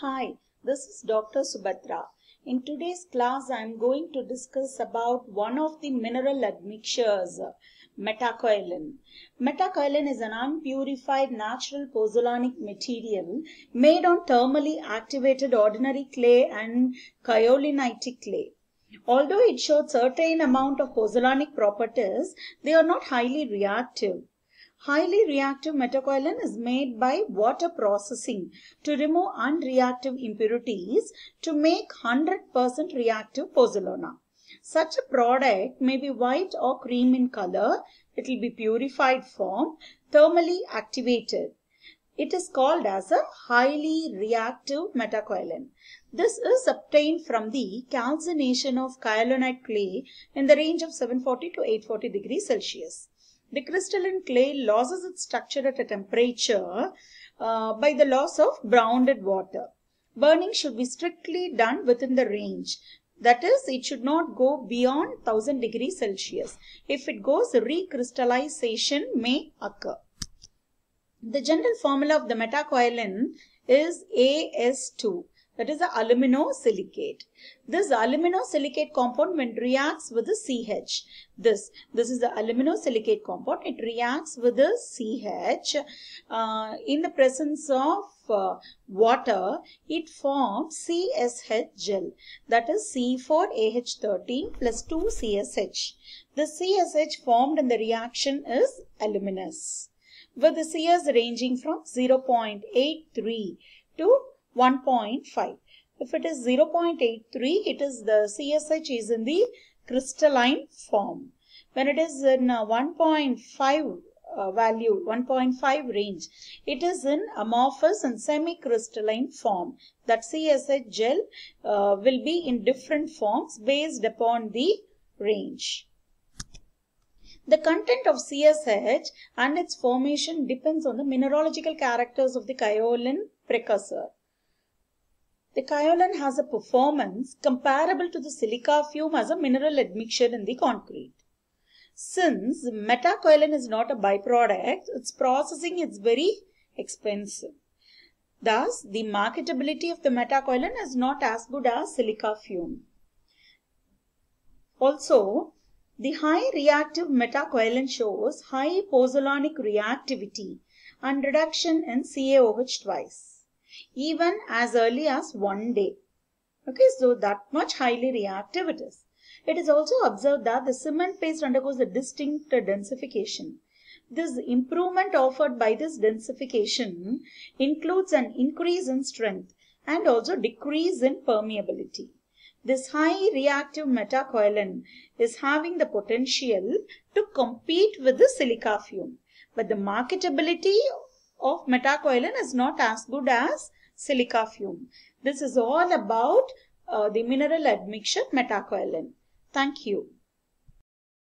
Hi, this is Dr. Subhadra. In today's class, I am going to discuss about one of the mineral admixtures, metacoelin. Metacoelin is an unpurified natural pozzolanic material made on thermally activated ordinary clay and kaolinitic clay. Although it showed certain amount of pozzolanic properties, they are not highly reactive. Highly reactive metacoilin is made by water processing to remove unreactive impurities to make 100% reactive pozzolana. Such a product may be white or cream in color. It will be purified form, thermally activated. It is called as a highly reactive metacoilin. This is obtained from the calcination of kyanite clay in the range of 740 to 840 degrees Celsius. The crystalline clay loses its structure at a temperature uh, by the loss of grounded water. Burning should be strictly done within the range. That is, it should not go beyond 1000 degrees Celsius. If it goes, recrystallization may occur. The general formula of the metacoilin is AS2 that is the aluminosilicate. This aluminosilicate compound when reacts with the CH, this, this is the aluminosilicate compound, it reacts with the CH uh, in the presence of uh, water, it forms CSH gel that is C4AH13 plus 2CSH. The CSH formed in the reaction is aluminous with the Cs ranging from 0.83 to 1.5. If it is 0.83, it is the CSH is in the crystalline form. When it is in 1.5 uh, value, 1.5 range, it is in amorphous and semi-crystalline form. That CSH gel uh, will be in different forms based upon the range. The content of CSH and its formation depends on the mineralogical characters of the kaolin precursor. The kaolin has a performance comparable to the silica fume as a mineral admixture in the concrete. Since metacoilin is not a byproduct, its processing is very expensive. Thus, the marketability of the metacoilin is not as good as silica fume. Also, the high reactive metacoilin shows high pozzolanic reactivity and reduction in CaOH twice even as early as one day. Okay, so that much highly reactive it is. It is also observed that the cement paste undergoes a distinct densification. This improvement offered by this densification includes an increase in strength and also decrease in permeability. This high reactive metacoilin is having the potential to compete with the silica fume. But the marketability of metacoelin is not as good as silica fume. This is all about uh, the mineral admixture metacoelin. Thank you.